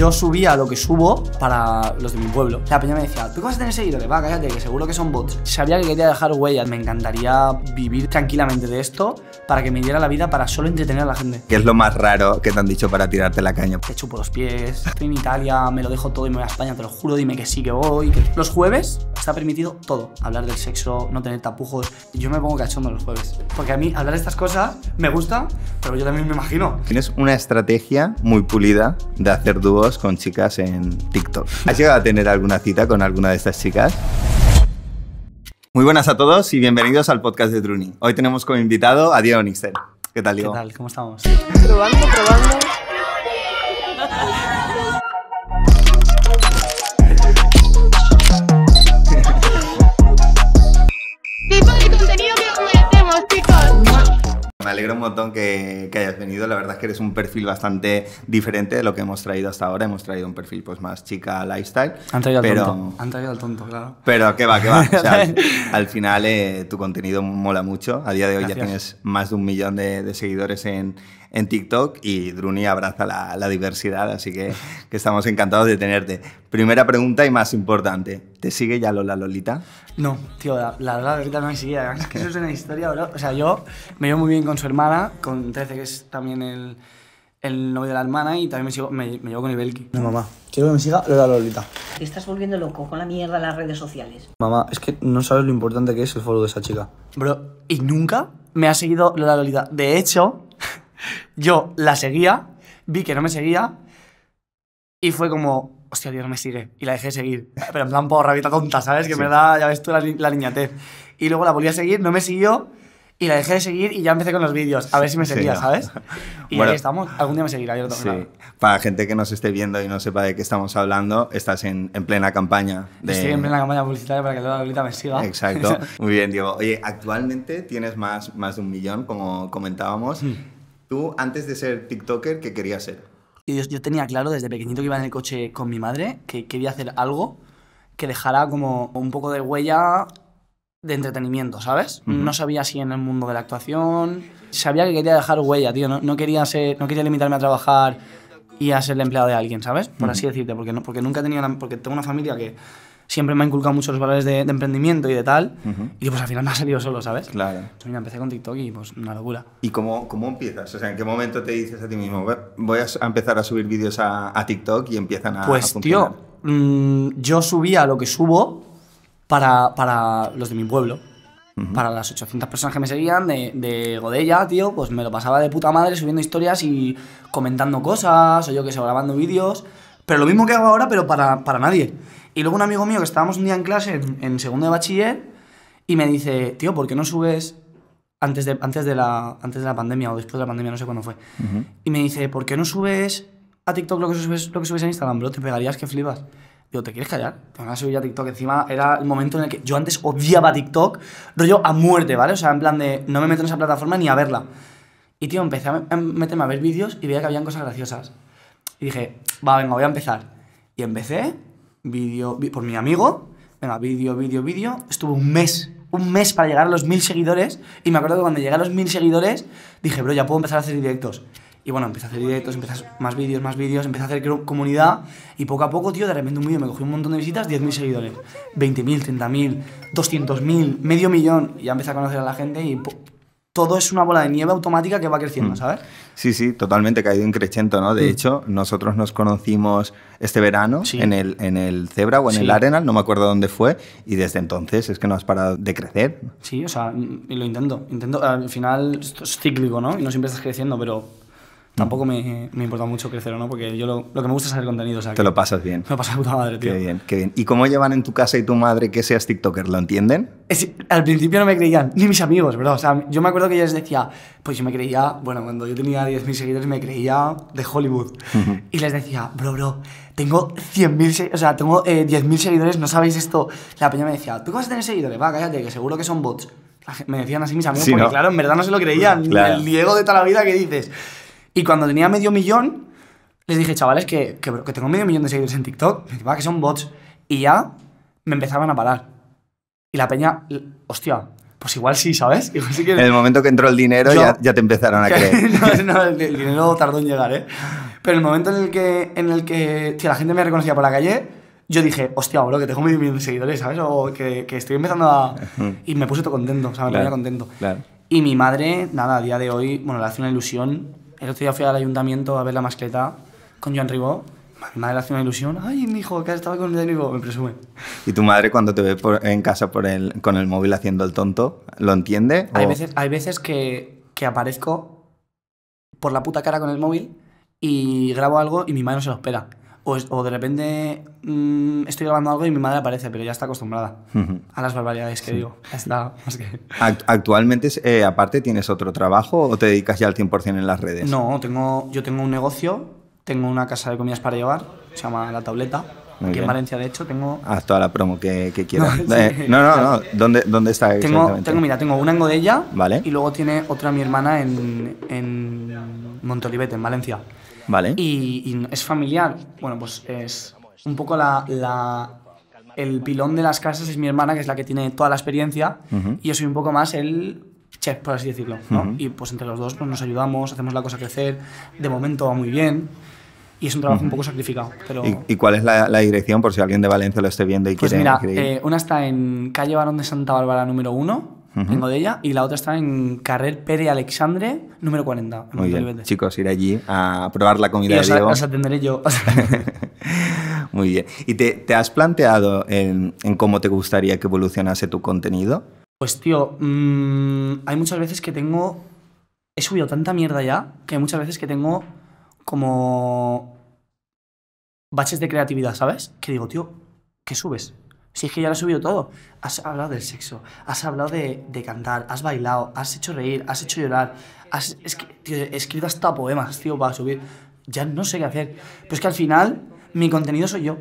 yo subía lo que subo para los de mi pueblo. La peña me decía, ¿tú vas a tener seguidores? Va, cállate, que seguro que son bots. Sabía que quería dejar huellas. Me encantaría vivir tranquilamente de esto para que me diera la vida para solo entretener a la gente. ¿Qué es lo más raro que te han dicho para tirarte la caña? Te chupo los pies, estoy en Italia, me lo dejo todo y me voy a España, te lo juro, dime que sí, que voy. Los jueves está permitido todo. Hablar del sexo, no tener tapujos. Yo me pongo cachondo los jueves. Porque a mí hablar de estas cosas me gusta, pero yo también me imagino. Tienes una estrategia muy pulida de hacer dúos con chicas en TikTok. ¿Has llegado a tener alguna cita con alguna de estas chicas? Muy buenas a todos y bienvenidos al podcast de Druni. Hoy tenemos como invitado a Diego ¿Qué tal, Diego? ¿Qué tal? ¿Cómo estamos? Probando, probando. Me alegro un montón que, hayas venido. La verdad es que eres un perfil bastante diferente de lo que hemos traído hasta ahora. Hemos traído un perfil pues más chica lifestyle. Han traído al tonto. Han traído al tonto, claro. Pero qué va, qué va. al, final eh, tu contenido mola mucho. A día de hoy ya tienes más de un millón de, de seguidores en, en TikTok y Druni abraza la, diversidad, así que, que, estamos encantados de tenerte. Primera pregunta y más importante, ¿te sigue ya Lola Lolita? No, tío, la, Lola Lolita no me sigue, es que eso es una historia, bro. O sea, yo me llevo muy bien con su hermana, con 13, que es también el, el novio de la hermana y también me, me, llevo con Ibelki. No, mamá, quiero que me siga Lola Lolita. Te estás volviendo loco con la mierda en las redes sociales. Mamá, es que no sabes lo importante que es el follow de esa chica. Bro, y nunca me ha seguido Lola Lolita. De hecho, yo la seguía, vi que no me seguía y fue como, hostia, Dios, no me sigue. Y la dejé de seguir. Pero en plan por rabita tonta, ¿sabes? Que en verdad, ya ves tú la, niñatez. Y luego la volví a seguir, no me siguió y la dejé de seguir y ya empecé con los vídeos. A ver si me seguía, ¿sabes? Y ahí estamos. Algún día me seguirá, yo sí. Para gente que nos esté viendo y no sepa de qué estamos hablando, estás en, plena campaña. De... Estoy en plena campaña publicitaria para que la ahorita me siga. Exacto. Muy bien, Diego. Oye, actualmente tienes más, más de un millón, como comentábamos. Hmm. Tú, antes de ser TikToker, ¿qué querías ser? Yo, tenía claro desde pequeñito que iba en el coche con mi madre que quería hacer algo que dejara como un poco de huella de entretenimiento, ¿sabes? No sabía si en el mundo de la actuación. Sabía que quería dejar huella, tío. No, quería, no quería limitarme a trabajar y a ser el empleado de alguien, ¿sabes? Por así decirte, porque, no, porque nunca tenía. porque tengo una familia que siempre me ha inculcado mucho los valores de, emprendimiento y de tal. Y pues al final me ha salido solo, ¿sabes? Claro. Entonces, empecé con TikTok y pues una locura. ¿Y cómo, cómo empiezas? O sea, ¿en qué momento te dices a ti mismo, voy a empezar a subir vídeos a, TikTok y empiezan a... Pues tío, mm, yo subía lo que subo para, para los de mi pueblo. Para las 800 personas que me seguían de, de Godella, tío, pues me lo pasaba de puta madre subiendo historias y comentando cosas, o yo que sé, grabando vídeos. Pero lo mismo que hago ahora, pero para, para nadie. Y luego un amigo mío que estábamos un día en clase en, segundo de bachiller y me dice, tío, ¿por qué no subes antes de, antes de, la, antes de la pandemia o después de la pandemia, no sé cuándo fue? Y me dice, ¿por qué no subes a TikTok lo que subes, lo que subes a Instagram, bro? Te pegarías que flipas. Digo, ¿te quieres callar? Te van a a TikTok. Encima era el momento en el que yo antes odiaba TikTok, rollo a muerte, ¿vale? O sea, en plan de no me meto en esa plataforma ni a verla. Y, tío, empecé a meterme a ver vídeos y veía que habían cosas graciosas. Y dije, va, venga, voy a empezar. Y empecé, vídeo, por mi amigo, venga, vídeo, vídeo, vídeo. Estuve un mes, un mes para llegar a los mil seguidores. Y me acuerdo que cuando llegué a los mil seguidores, dije, bro, ya puedo empezar a hacer directos. Y bueno, empecé a hacer directos, empecé a hacer más vídeos, más vídeos, empecé a hacer comunidad y poco a poco, tío, de repente un vídeo me cogió un montón de visitas, mil seguidores, mil, mil 30.000, mil, medio millón. Y ya empecé a conocer a la gente y todo es una bola de nieve automática que va creciendo, mm. ¿sabes? Sí, sí, totalmente caído en crescento, ¿no? De mm. hecho, nosotros nos conocimos este verano en, el, en el Zebra o en el Arenal, no me acuerdo dónde fue, y desde entonces es que no has parado de crecer. Sí, o sea, mm, y lo intento, intento, al final es cíclico, ¿no? Y no siempre estás creciendo, pero tampoco me, me, importa mucho crecer o no, porque yo lo, lo que me gusta es hacer contenido. Te lo pasas bien. Me lo pasas puta madre, tío. Qué bien, qué bien. ¿Y cómo llevan en tu casa y tu madre que seas TikToker? ¿Lo entienden? al principio no me creían, ni mis amigos, ¿verdad? O sea, yo me acuerdo que les decía, pues yo me creía, bueno, cuando yo tenía 10.000 seguidores me creía de Hollywood. Y les decía, bro, bro, tengo 100.000, o sea, tengo 10.000 eh, seguidores, no sabéis esto. La peña me decía, ¿tú vas a tener seguidores? Va, cállate, que seguro que son bots. Me decían así mis amigos, porque claro, en verdad no se lo creían. El Diego de toda la vida que dices, y cuando tenía medio millón, les dije, chavales, que, que, tengo medio millón de seguidores en TikTok, me que son bots. Y ya me empezaban a parar. Y la peña, hostia, pues igual sí, ¿sabes? que... En el momento que entró el dinero ya, ya, te empezaron a creer. no, el dinero tardó en llegar, ¿eh? Pero el momento en el que, en el que tío, la gente me reconocía por la calle, yo dije, hostia, bro, que tengo medio millón de seguidores, ¿sabes? O que, que estoy empezando a... Y me puse todo contento, o sea, me claro, contento. Y mi madre, nada, a día de hoy, bueno, le hace una ilusión el otro día fui al ayuntamiento a ver la mascleta con Joan Ribó. Mi madre hace una ilusión. Ay, mi hijo, que estaba estado con Joan Ribó, me presume. ¿Y tu madre cuando te ve en casa por con el móvil haciendo el tonto, lo entiende? Hay veces, hay veces que, que aparezco por la puta cara con el móvil y grabo algo y mi madre no se lo espera. Pues, o, de repente mm, estoy grabando algo y mi madre aparece, pero ya está acostumbrada a las barbaridades que digo. ¿Actualmente, eh, aparte, tienes otro trabajo o te dedicas ya al 100% en las redes? No, tengo, yo tengo un negocio, tengo una casa de comidas para llevar, se llama La Tableta. aquí en Valencia, de hecho, tengo. Haz toda la promo que, quieras. Eh, no, no, no, ¿Dónde, dónde está tengo, tengo, mira, tengo una en Godella. Y luego tiene otra mi hermana en, en Montolivete, en Valencia. Y, es familiar. Bueno, pues es un poco la, el pilón de las casas es mi hermana, que es la que tiene toda la experiencia, y yo soy un poco más el chef, por así decirlo. Y pues entre los dos pues, nos ayudamos, hacemos la cosa crecer, de momento va muy bien. Y es un trabajo un poco sacrificado. ¿Y, cuál es la, dirección por si alguien de Valencia lo esté viendo y pues quiere, eh, una está en calle Barón de Santa Bárbara número uno tengo de ella, y la otra está en Carrer Pere Alexandre, número 40. Chicos, ir allí a probar la comida de os, Diego. atenderé yo. Muy bien. ¿Y te, has planteado en, cómo te gustaría que evolucionase tu contenido? Pues tío, mm, hay muchas veces que tengo... He subido tanta mierda ya que hay muchas veces que tengo como baches de creatividad, ¿sabes? Que digo, tío, ¿qué subes? Si es que ya lo has subido todo. Has hablado del sexo, has hablado de, cantar, has bailado, has hecho reír, has hecho llorar, has escrito hasta poemas, tío, para subir. Ya no sé qué hacer. Pues es que al final, mi contenido soy yo.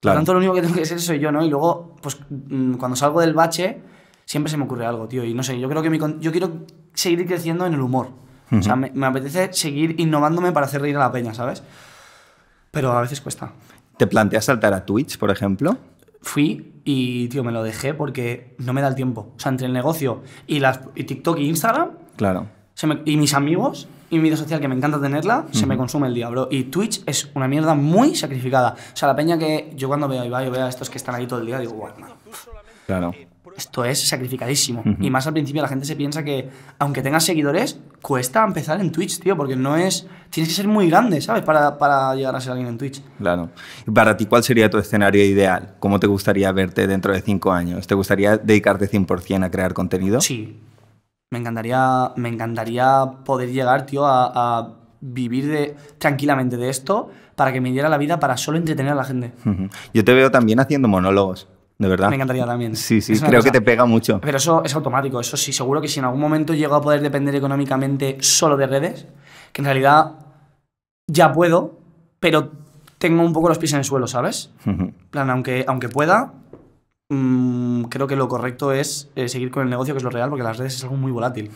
Por lo tanto, lo único que tengo que ser soy yo, ¿no? Y luego, pues mm, cuando salgo del bache, siempre se me ocurre algo, tío. Y no sé, yo creo que yo quiero seguir creciendo en el humor. O sea, me, me, apetece seguir innovándome para hacer reír a la peña, ¿sabes? Pero a veces cuesta. ¿Te planteas saltar a Twitch, por ejemplo? fui y, tío, me lo dejé porque no me da el tiempo. O sea, entre el negocio y, las, y TikTok y Instagram. Claro. y mis amigos y mi vida social, que me encanta tenerla, se me consume el diablo. Y Twitch es una mierda muy sacrificada. O sea, la peña que yo cuando veo a veo a estos que están ahí todo el día, digo, bueno, Claro esto es sacrificadísimo. Y más al principio la gente se piensa que, aunque tengas seguidores, cuesta empezar en Twitch, tío, porque no es... Tienes que ser muy grande, ¿sabes? Para, para llegar a ser alguien en Twitch. Claro. ¿Y para ti cuál sería tu escenario ideal? ¿Cómo te gustaría verte dentro de cinco años? ¿Te gustaría dedicarte 100% a crear contenido? Sí. Me encantaría, me encantaría poder llegar, tío, a, vivir de, tranquilamente de esto para que me diera la vida para solo entretener a la gente. Yo te veo también haciendo monólogos. De verdad. Me encantaría también. Sí, sí, creo que te pega mucho. Pero eso es automático, eso sí, seguro que si en algún momento llego a poder depender económicamente solo de redes, que en realidad ya puedo, pero tengo un poco los pies en el suelo, ¿sabes? plan, aunque, aunque pueda, Mm, creo que lo correcto es eh, seguir con el negocio, que es lo real, porque las redes es algo muy volátil.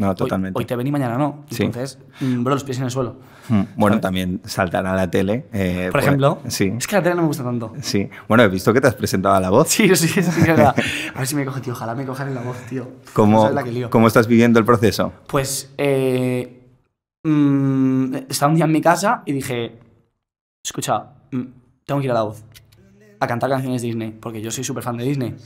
No, totalmente. Hoy, te ven y mañana no. Entonces, mm, bro, los pies en el suelo. Mm, bueno, también saltar a la tele. Eh, Por pues, ejemplo. Sí. Es que la tele no me gusta tanto. Sí. Bueno, he visto que te has presentado a la voz. Sí, sí, sí. sí a ver si me coge, tío. Ojalá me cojan en la voz, tío. ¿Cómo, ¿cómo estás viviendo el proceso? Pues eh, estaba un día en mi casa y dije, escucha, tengo que ir a la voz a cantar canciones Disney, porque yo soy súper fan de Disney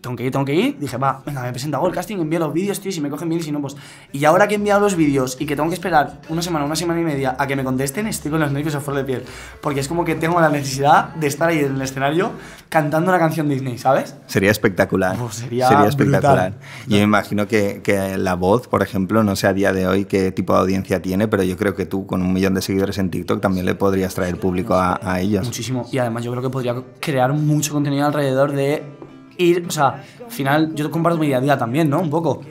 tengo que ir, tengo que ir. Dije, va, venga, me presento, a el casting, envío los vídeos, tío, si me cogen bien y si no, pues. Y ahora que he enviado los vídeos y que tengo que esperar una semana, una semana y media a que me contesten, estoy con los nervios a flor de piel. Porque es como que tengo la necesidad de estar ahí en el escenario cantando una canción Disney, ¿sabes? Sería espectacular. Pues sería, espectacular. Brutal. Y me imagino que, la voz, por ejemplo, no sé a día de hoy qué tipo de audiencia tiene, pero yo creo que tú, con un millón de seguidores en TikTok, también le podrías traer público a, a ellos. Muchísimo. Y además, yo creo que podría crear mucho contenido alrededor de ir, o sea, al final yo comparto mi día a día también, ¿no? Un poco.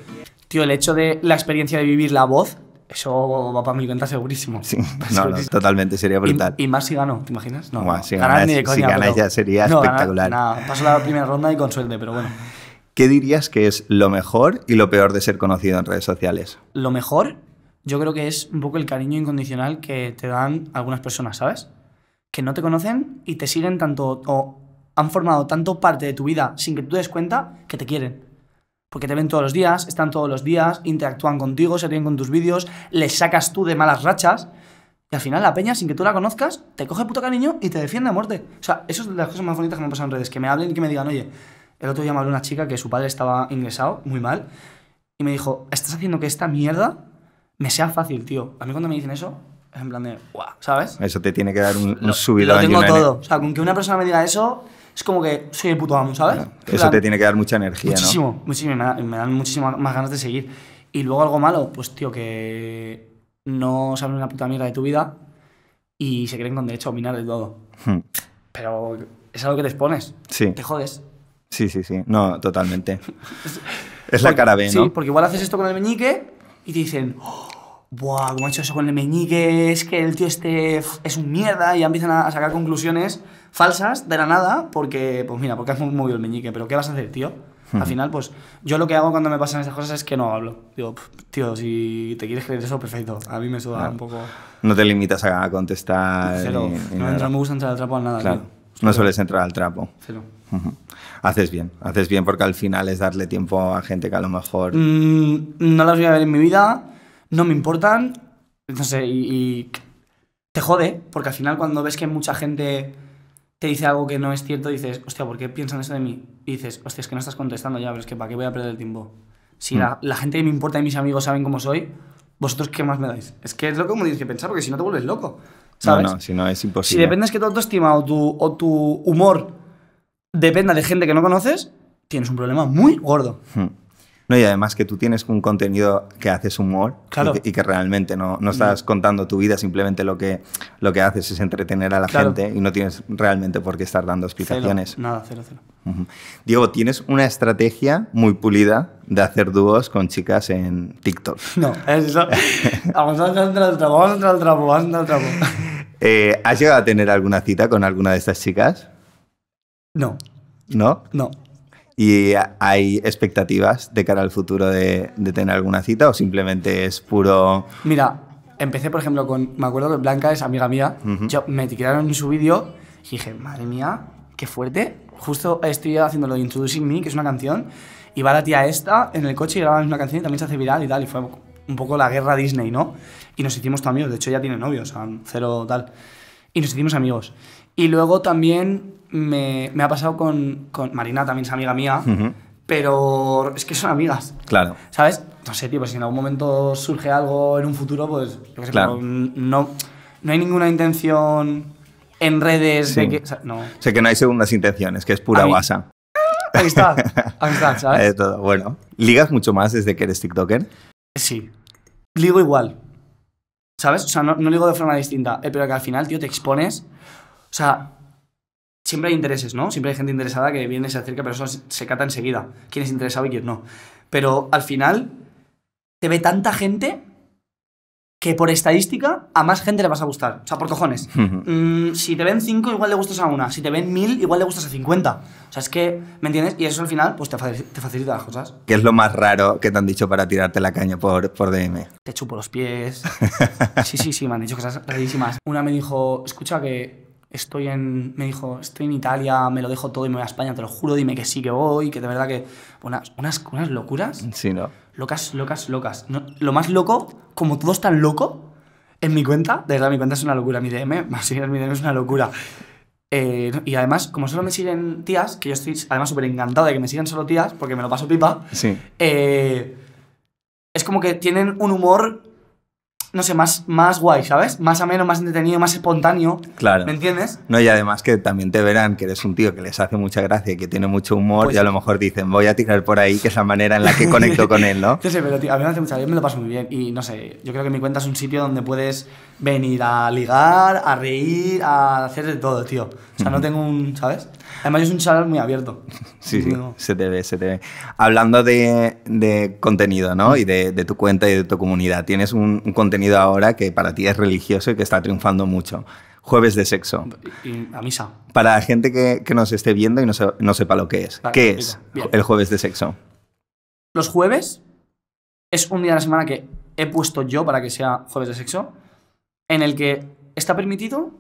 Tío, el hecho de la experiencia de vivir la voz, eso va para mi cuenta segurísimo. Sí, no, totalmente, sería brutal. Y, más si gano, ¿te imaginas? No, ganas, ni de si ganas ya sería no, espectacular. Nada, nada, paso la primera ronda y con suerte, pero bueno. ¿Qué dirías que es lo mejor y lo peor de ser conocido en redes sociales? Lo mejor, yo creo que es un poco el cariño incondicional que te dan algunas personas, ¿sabes? Que no te conocen y te siguen tanto o han formado tanto parte de tu vida sin que tú te des cuenta que te quieren. Porque te ven todos los días, están todos los días, interactúan contigo, se ríen con tus vídeos, les sacas tú de malas rachas. Y al final la peña, sin que tú la conozcas, te coge puto cariño y te defiende a muerte. O sea, eso es de las cosas más bonitas que me pasan en redes. Que me hablen y que me digan, oye, el otro día me habló una chica que su padre estaba ingresado muy mal. Y me dijo, estás haciendo que esta mierda me sea fácil, tío. A mí cuando me dicen eso, es en plan de, guau, ¿sabes? Eso te tiene que dar un, un subido. Lo tengo todo. O sea, con que una persona me diga eso, es como que soy el puto amo, ¿sabes? eso te tiene que dar mucha energía, muchísimo, ¿no? Muchísimo, me, me dan muchísimas más ganas de seguir. Y luego algo malo, pues tío, que no saben una puta mierda de tu vida y se creen con derecho a opinar el todo. Hmm. Pero es algo que te expones. Sí. Te jodes. Sí, sí, sí. No, totalmente. es, la cara B, ¿no? Sí, porque igual haces esto con el meñique y te dicen, Buah, como ha hecho eso con el meñique? Es que el tío este es un mierda y ya empiezan a sacar conclusiones falsas de la nada porque, pues mira, porque has movido el meñique, pero ¿qué vas a hacer, tío? Al hmm. final, pues yo lo que hago cuando me pasan esas cosas es que no hablo. Digo, tío, si te quieres creer eso, perfecto. A mí me suda un poco. No te limitas a contestar. no, me gusta entrar al trapo a nada. Claro. No sueles entrar al trapo. Cero. Haces bien, haces bien porque al final es darle tiempo a gente que a lo mejor. Mm, no las voy a ver en mi vida no me importan, no sé, y, te jode, porque al final cuando ves que mucha gente te dice algo que no es cierto, dices, hostia, ¿por qué piensan eso de mí? Y dices, hostia, es que no estás contestando ya, pero es que ¿para qué voy a perder el tiempo? Si la, mm. gente que me importa y mis amigos saben cómo soy, ¿vosotros qué más me dais? Es que es lo que me tienes que pensar, porque si no te vuelves loco. ¿sabes? No, si no es imposible. Si dependes que tu autoestima o tu, humor dependa de gente que no conoces, tienes un problema muy gordo. Hmm. No, y además que tú tienes un contenido que haces humor y, que, realmente no, estás mm. contando tu vida, simplemente lo que, lo que haces es entretener a la gente y no tienes realmente por qué estar dando explicaciones. Nada, cero, cero. Diego, tienes una estrategia muy pulida de hacer dúos con chicas en TikTok. No, eso. vamos a entrar al trapo, vamos a entrar al trapo, vamos a entrar al trapo. ¿Has llegado a tener alguna cita con alguna de estas chicas? No. ¿No? No. ¿Y hay expectativas de cara al futuro de, tener alguna cita o simplemente es puro... Mira, empecé por ejemplo con... Me acuerdo que Blanca es amiga mía. Yo me tiraron en su vídeo y dije, madre mía, qué fuerte. Justo estoy haciendo lo de Introducing Me, que es una canción, y va la tía esta en el coche y graba una canción y también se hace viral y tal, y fue un poco la guerra Disney, ¿no? Y nos hicimos amigos, de hecho ya tiene novios, o sea, cero tal. Y nos hicimos amigos. Y luego también me, ha pasado con, Marina, también es amiga mía, pero es que son amigas. Claro. ¿Sabes? No sé, tío, pues si en algún momento surge algo en un futuro, pues no, no hay ninguna intención en redes de que... O sea, no. sé que no hay segundas intenciones, que es pura guasa. Ahí está. ¿sabes? todo. Bueno, ¿ligas mucho más desde que eres TikToker? Sí, ligo igual, ¿sabes? O sea, no, ligo de forma distinta, eh, pero que al final, tío, te expones, o sea, siempre hay intereses, ¿no? Siempre hay gente interesada que viene, se acerca, pero eso se cata enseguida. Quién es interesado y quién no. Pero al final, te ve tanta gente que por estadística a más gente le vas a gustar. O sea, por cojones. Mm, si te ven cinco, igual le gustas a una. Si te ven mil, igual le gustas a 50. O sea, es que, ¿me entiendes? Y eso al final, pues te, te facilita las cosas. ¿Qué es lo más raro que te han dicho para tirarte la caña por, por DM? Te chupo los pies. sí, sí, sí, me han dicho cosas rarísimas. Una me dijo, escucha que estoy en, me dijo, estoy en Italia, me lo dejo todo y me voy a España, te lo juro, dime que sí que voy, que de verdad que... Unas, unas, unas locuras. Sí, ¿no? Locas, locas, locas. lo más loco, como todo es tan loco, en mi cuenta, de verdad mi cuenta es una locura, mi DM, más es una locura. Eh, y además, como solo me siguen tías, que yo estoy además súper encantado de que me sigan solo tías, porque me lo paso pipa, sí. Eh, es como que tienen un humor no sé, más, más guay, ¿sabes? Más ameno, más entretenido, más espontáneo. Claro. ¿Me entiendes? No, y además que también te verán que eres un tío que les hace mucha gracia que tiene mucho humor pues y a lo mejor dicen, voy a tirar por ahí, que es la manera en la que conecto con él, ¿no? Yo sé, pero a mí me hace mucha gracia, me lo paso muy bien. Y no sé, yo creo que mi cuenta es un sitio donde puedes venir a ligar, a reír, a hacer de todo, tío. O sea, no tengo un, ¿sabes? Además, es un chaval muy abierto. Sí, sí, se te ve, se te ve. Hablando de, contenido, ¿no? Y de, tu cuenta y de tu comunidad, tienes un, contenido ahora que para ti es religioso y que está triunfando mucho. Jueves de sexo. Y a misa. Para la gente que, nos esté viendo y no, sepa lo que es. ¿Qué es el jueves de sexo? Los jueves es un día de la semana que he puesto yo para que sea jueves de sexo, en el que está permitido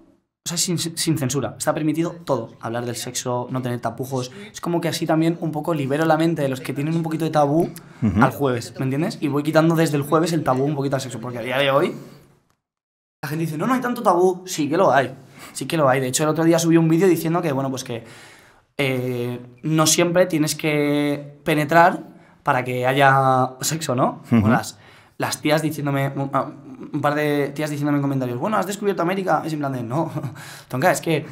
o sea, sin, censura. Está permitido todo. Hablar del sexo, no tener tapujos. Es como que así también un poco libero la mente de los que tienen un poquito de tabú al jueves, ¿me entiendes? Y voy quitando desde el jueves el tabú un poquito al sexo, porque a día de hoy la gente dice, no, no hay tanto tabú. Sí que lo hay. Sí que lo hay. De hecho, el otro día subí un vídeo diciendo que, bueno, pues que eh, no siempre tienes que penetrar para que haya sexo, ¿no? Hola las tías diciéndome, ah, un par de tías diciéndome en comentarios, bueno, has descubierto América. Es en plan de, no, toca es que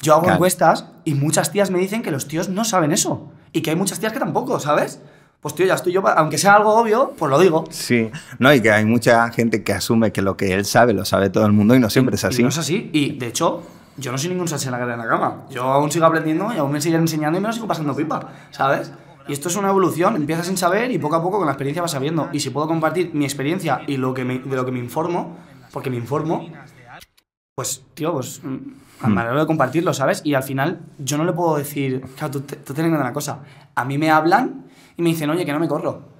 yo hago encuestas y muchas tías me dicen que los tíos no saben eso. Y que hay muchas tías que tampoco, ¿sabes? Pues tío, ya estoy yo, aunque sea algo obvio, pues lo digo. Sí, no, y que hay mucha gente que asume que lo que él sabe lo sabe todo el mundo y no siempre es así. Y no es así, y de hecho, yo no soy ningún salsa en la cama. Yo aún sigo aprendiendo y aún me siguen enseñando y me lo sigo pasando pipa, ¿sabes? Y esto es una evolución, empiezas sin saber y poco a poco con la experiencia vas sabiendo. Y si puedo compartir mi experiencia y lo que de lo que me informo, porque me informo, pues, tío, pues mm, a hmm. manera de compartirlo, ¿sabes? Y al final yo no le puedo decir, claro, tú, tú tienes una cosa, a mí me hablan y me dicen, oye, que no me corro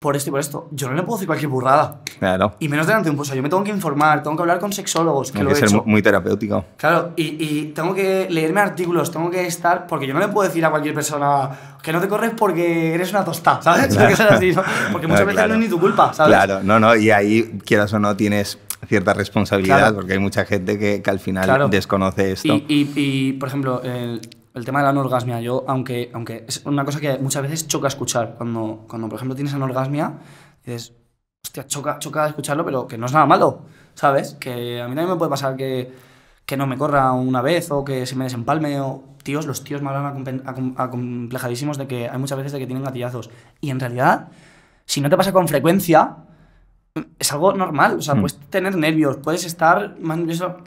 por esto y por esto, yo no le puedo decir cualquier burrada. Claro. Y menos delante de un pulso. Yo me tengo que informar, tengo que hablar con sexólogos. Que que ser muy terapéutico. Claro, y, y, tengo que leerme artículos, tengo que estar. Porque yo no le puedo decir a cualquier persona que no te corres porque eres una tosta, ¿sabes? Porque, muchas veces no es ni tu culpa, ¿sabes? Claro, no, no. Y ahí, quieras o no, tienes cierta responsabilidad porque hay mucha gente que, que al final desconoce esto. Y, y, y por ejemplo, el el tema de la anorgasmia, yo, aunque, aunque es una cosa que muchas veces choca escuchar, cuando, cuando por ejemplo tienes anorgasmia, dices, hostia, choca, choca escucharlo, pero que no es nada malo, ¿sabes? Que a mí también me puede pasar que, que no me corra una vez o que se me desempalme o tíos, los tíos me hablan acomplejadísimos de que hay muchas veces de que tienen gatillazos. Y en realidad, si no te pasa con frecuencia, es algo normal, o sea, mm. puedes tener nervios, puedes estar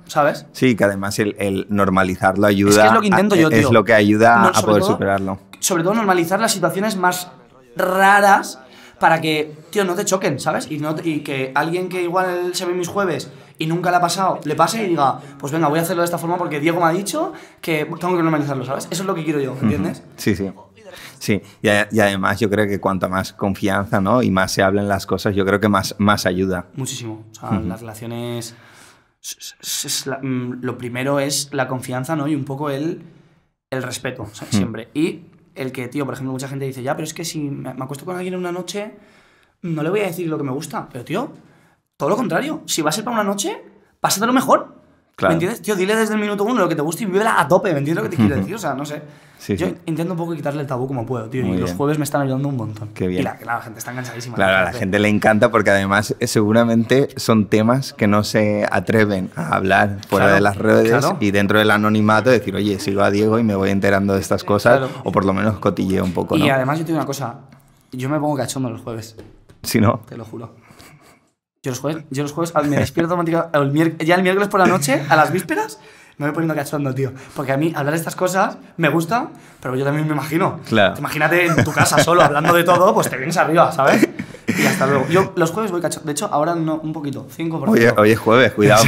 ¿sabes? Sí, que además el, el normalizarlo ayuda. Es, es lo que intento yo, tío. Es lo que ayuda a poder superarlo. Sobre todo normalizar las situaciones más raras para que, tío, no te choquen, ¿sabes? Y, no y que alguien que igual se ve mis jueves y nunca le ha pasado, le pase y diga, pues venga, voy a hacerlo de esta forma porque Diego me ha dicho que tengo que normalizarlo, ¿sabes? Eso es lo que quiero yo, ¿entiendes? Sí, sí. Sí, y, además yo creo que cuanto más confianza ¿no? y más se hablen las cosas, yo creo que más, más ayuda. Muchísimo. O sea, las relaciones... Mm, lo primero es la confianza ¿no? y un poco el, el respeto, siempre. Y el que, tío, por ejemplo, mucha gente dice, ya, pero es que si me, acuesto con alguien en una noche, no le voy a decir lo que me gusta. Pero, tío, todo lo contrario. Si va a ser para una noche, lo mejor. ¿Me entiendes? Tío, dile desde el minuto uno lo que te gusta y vívela a tope, ¿me entiendes lo que te quiero decir? O sea, no sé. yo intento un poco quitarle el tabú como puedo, tío. y los jueves me están ayudando un montón. Y la, gente está cansadísima. Claro, a la gente le encanta porque además eh, seguramente son temas que no se atreven a hablar fuera de las redes y dentro del anonimato decir, oye, sigo a Diego y me voy enterando de estas cosas o por lo menos cotilleo un poco. Y además yo tengo una cosa, yo me pongo cachondo los jueves. Si no. Te lo juro. Yo los jueves, yo los jueves me despierto Ya el miércoles por la noche, a las vísperas, me voy poniendo cachondo, tío. Porque a mí hablar de estas cosas me gusta, pero yo también me imagino. Claro. Imagínate en tu casa solo hablando de todo, pues te vienes arriba, ¿sabes? Y hasta luego. Yo los jueves voy cachondo. De hecho, ahora no, un poquito, 5%. Oye, hoy es jueves, cuidado.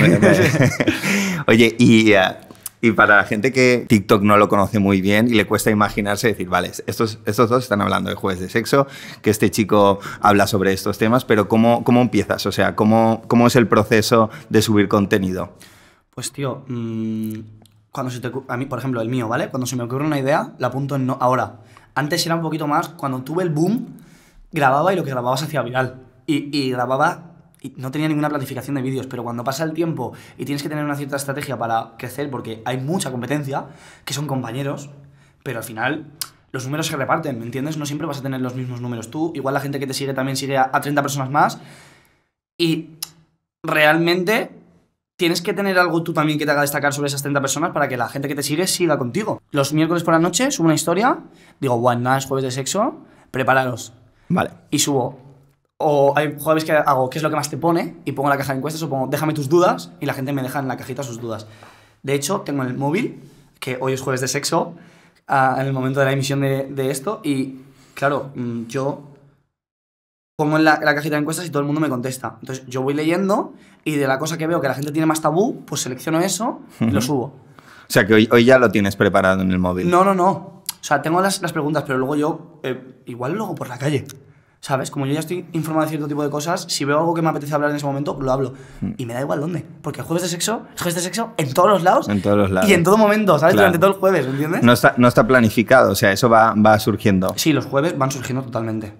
Oye, y eh, y para la gente que TikTok no lo conoce muy bien y le cuesta imaginarse decir, vale, estos, dos están hablando de jueves de sexo, que este chico habla sobre estos temas, pero ¿cómo, empiezas? O sea, ¿cómo, es el proceso de subir contenido? Pues tío, mm, cuando se te a mí, por ejemplo, el mío, ¿vale? Cuando se me ocurre una idea, la apunto en ahora. Antes era un poquito más, cuando tuve el boom, grababa y lo que grababa hacía viral. Y, y grababa no tenía ninguna planificación de vídeos, pero cuando pasa el tiempo y tienes que tener una cierta estrategia para crecer, porque hay mucha competencia, que son compañeros, pero al final los números se reparten, ¿me entiendes? No siempre vas a tener los mismos números tú, igual la gente que te sigue también sigue a, 30 personas más, y realmente tienes que tener algo tú también que te haga destacar sobre esas 30 personas para que la gente que te sigue siga contigo. Los miércoles por la noche subo una historia, digo, one nada, jueves de sexo, prepararos Vale. Y subo o hay jueves que hago qué es lo que más te pone y pongo la caja de encuestas o pongo déjame tus dudas y la gente me deja en la cajita sus dudas. De hecho, tengo en el móvil, que hoy es jueves de sexo, ah, en el momento de la emisión de, esto y claro, mm, yo pongo en la, cajita de encuestas y todo el mundo me contesta. Entonces yo voy leyendo y de la cosa que veo que la gente tiene más tabú, pues selecciono eso y lo subo. o sea que hoy, ya lo tienes preparado en el móvil. No, no, no. O sea, tengo las, preguntas, pero luego yo, eh, igual luego por la calle. ¿Sabes? Como yo ya estoy informado de cierto tipo de cosas, si veo algo que me apetece hablar en ese momento, lo hablo. Hmm. Y me da igual dónde. Porque el jueves de sexo es jueves de sexo en todos los lados. En todos los lados. Y en todo momento, ¿sabes? Durante todo el jueves, ¿entiendes? No está, no está planificado, o sea, eso va, va surgiendo. Sí, los jueves van surgiendo totalmente.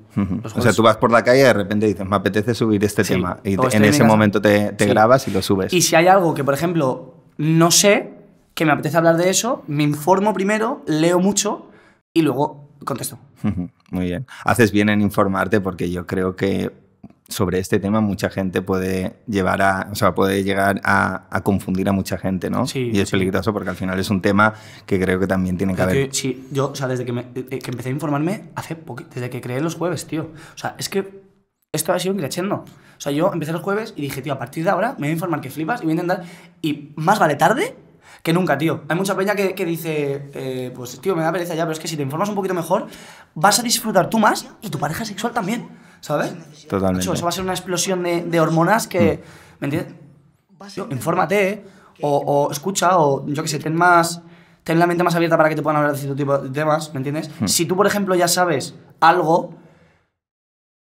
O sea, tú vas por la calle y de repente dices, me apetece subir este tema. Y pues en ese momento te, grabas y lo subes. Y si hay algo que, por ejemplo, no sé, que me apetece hablar de eso, me informo primero, leo mucho y luego contesto muy bien. Haces bien en informarte porque yo creo que sobre este tema mucha gente puede llevar a, o sea, puede llegar a, confundir a mucha gente, ¿no? Sí, y es peligroso porque al final es un tema que creo que también tiene que haber. sí, yo, o sea, desde que, que empecé a informarme hace desde que creé los jueves, tío. O sea, es que esto ha sido un creciendo. O sea, yo empecé los jueves y dije, tío, a partir de ahora me voy a informar que flipas y voy a intentar. Y más vale tarde que nunca, tío. Hay mucha peña que, dice, eh, pues tío, me da pereza ya, pero es que si te informas un poquito mejor, vas a disfrutar tú más y tu pareja sexual también, ¿sabes? Totalmente. Hecho, eso va a ser una explosión de, hormonas que, mm. ¿me entiendes? infórmate, ¿eh? o, escucha, o yo que sé, ten más... Ten la mente más abierta para que te puedan hablar de cierto tipo de temas, ¿me entiendes? Mm. Si tú, por ejemplo, ya sabes algo,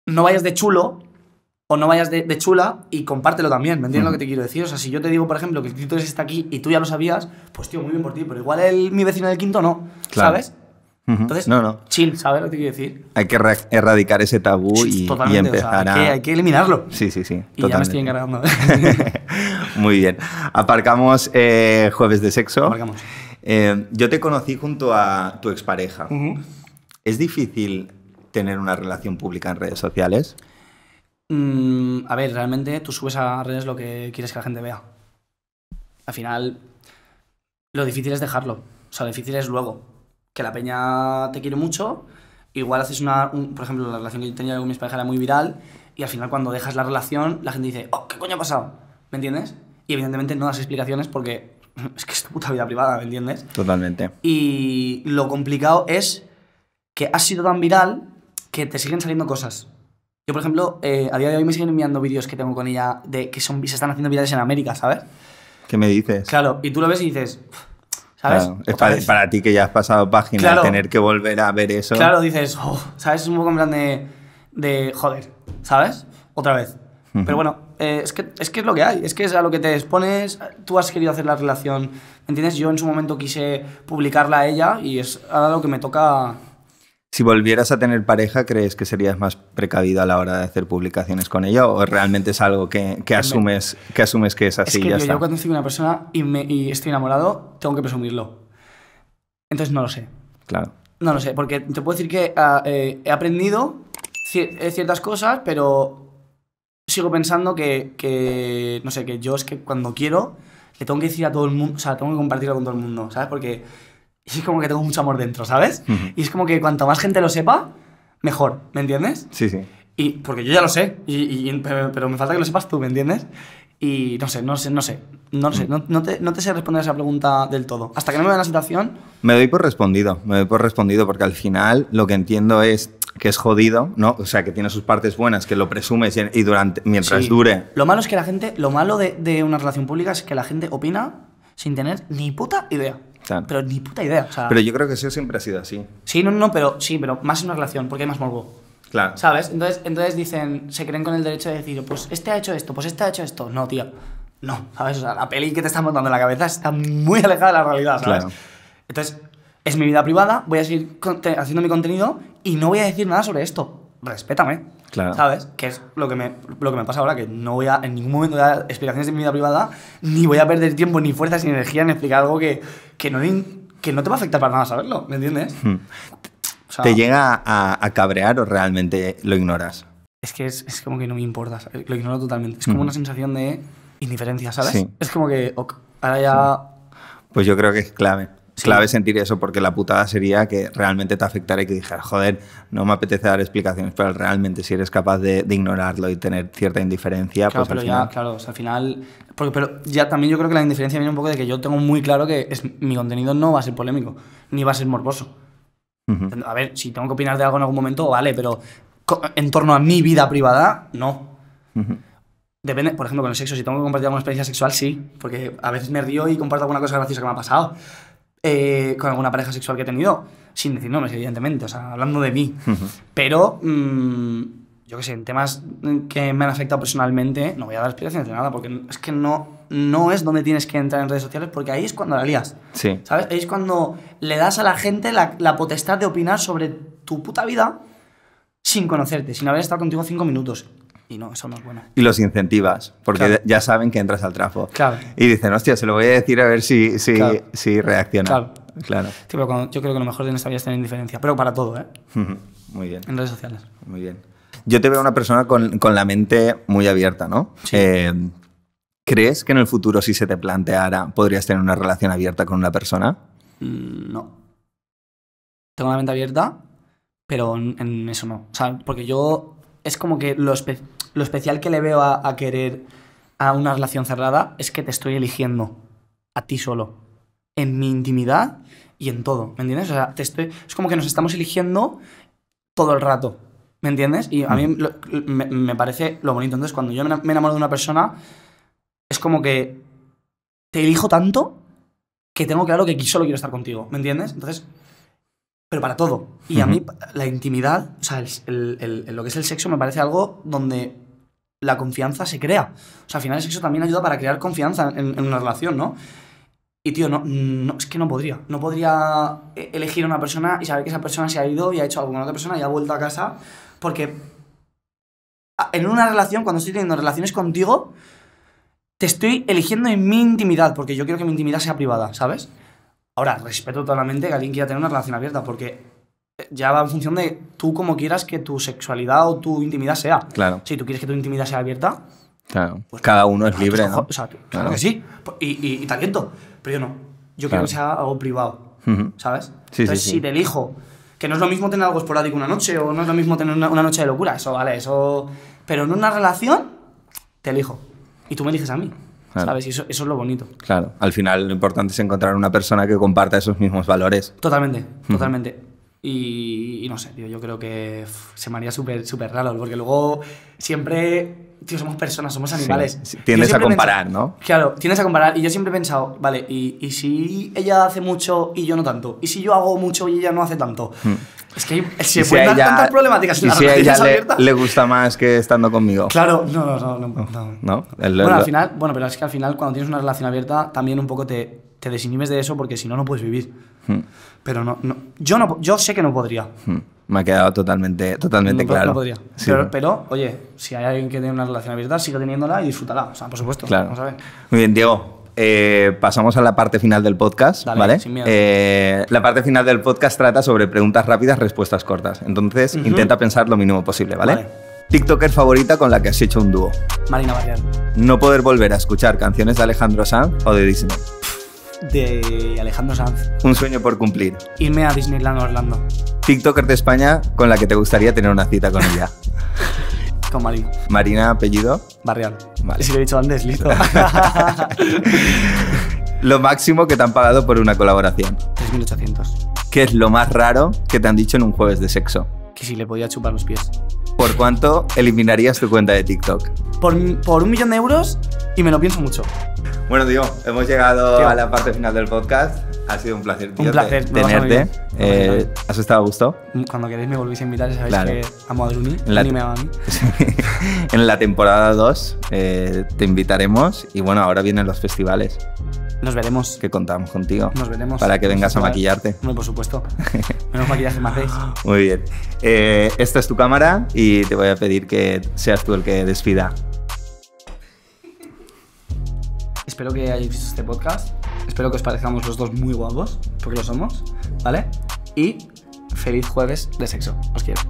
no vayas de chulo o no vayas de, chula y compártelo también, ¿me entiendes lo mm. que te quiero decir? O sea, si yo te digo, por ejemplo, que el quinto está aquí y tú ya lo sabías, pues tío, muy bien por ti, pero igual el, mi vecino del quinto no, ¿sabes? Entonces, no, no. chill, ¿sabes lo que te quiero decir? Hay que erradicar ese tabú y, empezar a... Hay que, eliminarlo. Sí, sí, sí. Y ya estoy encargando. muy bien. Aparcamos eh, Jueves de Sexo. Aparcamos. Eh, yo te conocí junto a tu expareja. ¿Es difícil tener una relación pública en redes sociales? Mm, a ver, realmente tú subes a redes lo que quieres que la gente vea. Al final, lo difícil es dejarlo. O sea, lo difícil es luego. Que la peña te quiere mucho. Igual haces una. por ejemplo, la relación que yo tenía con mis parejas era muy viral. Y al final, cuando dejas la relación, la gente dice, oh, ¿qué coño ha pasado? ¿Me entiendes? Y evidentemente no das explicaciones porque es que es tu puta vida privada, ¿me entiendes? Totalmente. Y lo complicado es que has sido tan viral que te siguen saliendo cosas. Yo, por ejemplo, eh, a día de hoy me siguen enviando vídeos que tengo con ella de que son, se están haciendo virales en América, ¿sabes? ¿Qué me dices? Claro, y tú lo ves y dices, ¿sabes? es para, ti que ya has pasado página, a tener que volver a ver eso. Claro, dices, oh", ¿sabes? Es un poco en plan de, de joder, ¿sabes? Otra vez. Pero bueno, eh, es, que, es que es lo que hay, es que es a lo que te expones, tú has querido hacer la relación, ¿entiendes? Yo en su momento quise publicarla a ella y es ahora lo que me toca si volvieras a tener pareja, ¿crees que serías más precavido a la hora de hacer publicaciones con ella? ¿O realmente es algo que, que asumes, que asumes que es así? Es yo, yo, cuando estoy con una persona y, me, y estoy enamorado, tengo que presumirlo. Entonces no lo sé. Claro. No lo sé, porque te puedo decir que ah, eh, he aprendido eh, ciertas cosas, pero sigo pensando que, que, no sé, que yo es que cuando quiero, le tengo que decir a todo el mundo, o sea, tengo que compartirlo con todo el mundo, ¿sabes? Porque y es como que tengo mucho amor dentro, ¿sabes? Y es como que cuanto más gente lo sepa, mejor, ¿me entiendes? Sí, sí. Y porque yo ya lo sé, y, pero me falta que lo sepas tú, ¿me entiendes? Y no sé, no sé, no sé, no sé, mm. no, te, no, te, sé responder a esa pregunta del todo. Hasta que no me dé la situación... Me doy por respondido, me doy por respondido, porque al final lo que entiendo es que es jodido, ¿no? O sea, que tiene sus partes buenas, que lo presumes y, durante, mientras dure... Lo malo es que la gente, lo malo de, de una relación pública es que la gente opina sin tener ni puta idea. Pero ni puta idea. pero yo creo que eso siempre ha sido así. Sí, no, no, pero sí, pero más en una relación, porque hay más morbo. Claro. ¿Sabes? Entonces, entonces dicen, se creen con el derecho de decir, pues este ha hecho esto, pues este ha hecho esto. No, tío. No, ¿sabes? O sea, la peli que te están montando en la cabeza está muy alejada de la realidad, ¿sabes? Claro. Entonces, es mi vida privada, voy a seguir haciendo mi contenido y no voy a decir nada sobre esto respétame. ¿Sabes? Que es lo que, me, lo que me pasa ahora, que no voy a en ningún momento dar explicaciones de mi vida privada, ni voy a perder tiempo, ni fuerzas, ni energía en explicar algo que, que, no, que no te va a afectar para nada saberlo, ¿me entiendes? Hmm. ¿Te llega a, cabrear o realmente lo ignoras? Es que es, es como que no me importa, lo ignoro totalmente. Es hmm. como una sensación de indiferencia, ¿sabes? Es como que, ahora ya... Pues yo creo que es clave clave sentir eso, porque la putada sería que realmente te afectara y que dijeras, joder, no me apetece dar explicaciones, pero realmente si eres capaz de, ignorarlo y tener cierta indiferencia, pues pero al final... Ya, claro, al final... pero ya también yo creo que la indiferencia viene un poco de que yo tengo muy claro que es, mi contenido no va a ser polémico, ni va a ser morboso. A ver, si tengo que opinar de algo en algún momento, vale, pero en torno a mi vida privada, no. Depende, por ejemplo, con el sexo, si tengo que compartir alguna experiencia sexual, sí, porque a veces me río y comparto alguna cosa graciosa que me ha pasado. Eh, con alguna pareja sexual que he tenido, sin decir nombres, evidentemente, o sea, hablando de mí. Pero, mm, yo qué sé, en temas que me han afectado personalmente, no voy a dar explicaciones de nada, porque es que no, no es donde tienes que entrar en redes sociales, porque ahí es cuando la lías. Sí. ¿Sabes? Ahí es cuando le das a la gente la, la potestad de opinar sobre tu puta vida sin conocerte, sin haber estado contigo cinco minutos. Y no, eso no es Y los incentivas, porque ya saben que entras al trafo. Claro. Y dicen, hostia, se lo voy a decir a ver si, si, reacciona. Claro. claro. yo creo que lo mejor de nuestra vida es tener indiferencia, pero para todo, ¿eh? Muy bien. En redes sociales. Muy bien. Yo te veo una persona con, la mente muy abierta, ¿no? Sí. Eh, ¿Crees que en el futuro, si se te planteara, podrías tener una relación abierta con una persona? Mm, no. Tengo la mente abierta, pero en, eso no. O sea, porque yo es como que lo, lo especial que le veo a, querer a una relación cerrada es que te estoy eligiendo a ti solo, en mi intimidad y en todo, ¿me entiendes? O sea, es como que nos estamos eligiendo todo el rato, ¿me entiendes? Y a mí mm. me, me, parece lo bonito. Entonces, cuando yo me enamoro de una persona, es como que te elijo tanto que tengo claro que solo quiero estar contigo, ¿me entiendes? Entonces, pero para todo. Y a mí la intimidad, o sea, lo que es el sexo me parece algo donde la confianza se crea. O sea, al final el sexo también ayuda para crear confianza en, una relación, ¿no? Y tío, no, es que no podría. No podría e, elegir una persona y saber que esa persona se ha ido y ha hecho algo con otra persona y ha vuelto a casa. Porque en una relación, cuando estoy teniendo relaciones contigo, te estoy eligiendo en mi intimidad, porque yo quiero que mi intimidad sea privada, ¿sabes? Ahora, respeto totalmente que alguien quiera tener una relación abierta, porque eh, ya va en función de tú como quieras que tu sexualidad o tu intimidad sea. Claro. Si tú quieres que tu intimidad sea abierta, claro. Pues, cada uno es libre, ¿no? O sea, claro, que sí. Y, y, talento. Pero yo no. Yo quiero que sea algo privado. ¿Sabes? Sí, Entonces, sí, si te elijo que no es lo mismo tener algo esporádico una noche o no es lo mismo tener una, una, noche de locura, eso vale, eso... Pero en una relación, te elijo. Y tú me eliges a mí. ¿Sabes? Y eso, es lo bonito. Claro, al final lo importante es encontrar una persona que comparta esos mismos valores. Totalmente, totalmente. Y, no sé, yo creo que se me haría súper raro, porque luego siempre tío, somos personas, somos animales. tienes a comparar, ¿no? Claro, tienes a comparar. Y yo siempre he pensado, vale, y, y, si ella hace mucho y yo no tanto? ¿Y si yo hago mucho y ella no hace tanto? Mm. Es que se pueden dar tantas problemáticas. ¿Y si a ella le, gusta más que estando conmigo? Claro, no, no, no. no, no. bueno, al final, bueno, pero es que al final cuando tienes una relación abierta también un poco te, te de eso porque si no, no puedes vivir. Mm. Pero no, no, yo no, yo sé que no podría. Mm. Me ha quedado totalmente, totalmente claro. Pero, oye, si hay alguien que tiene una relación abierta, siga teniéndola y disfrútala. O sea, por supuesto. Claro. Vamos a ver. Muy bien, Diego. Eh, pasamos a la parte final del podcast, ¿vale? Eh, la parte final del podcast trata sobre preguntas rápidas, respuestas cortas. Entonces, intenta pensar lo mínimo posible, ¿vale? TikToker favorita con la que has hecho un dúo. Marina Barrial. No poder volver a escuchar canciones de Alejandro Sanz o de Disney de Alejandro Sanz. Un sueño por cumplir. Irme a Disneyland Orlando. TikToker de España con la que te gustaría tener una cita con ella. con Marina. Marina, apellido. Barrial. Vale. Si lo he dicho antes, listo. lo máximo que te han pagado por una colaboración. 3.800. ¿Qué es lo más raro que te han dicho en un jueves de sexo? Que si le podía chupar los pies. ¿Por cuánto eliminarías tu cuenta de TikTok? Por, por un millón de euros y me lo pienso mucho. Bueno, tío, hemos llegado a la parte final del podcast. Ha sido un placer, tío, un placer tenerte. Eh, ¿Has estado a gusto? Cuando queréis me volvéis a invitar, sabéis que amo a Druni, en me ama a mí. en la temporada 2 eh, te invitaremos y bueno, ahora vienen los festivales. Nos veremos. Que contamos contigo. Nos veremos. Para que vengas a maquillarte. No, por supuesto. Menos maquillaje más hacéis. Muy bien. Eh, esta es tu cámara y te voy a pedir que seas tú el que despida. Espero que hayáis visto este podcast. Espero que os parezcamos los dos muy guapos, porque lo somos, ¿vale? Y feliz jueves de sexo. Os quiero.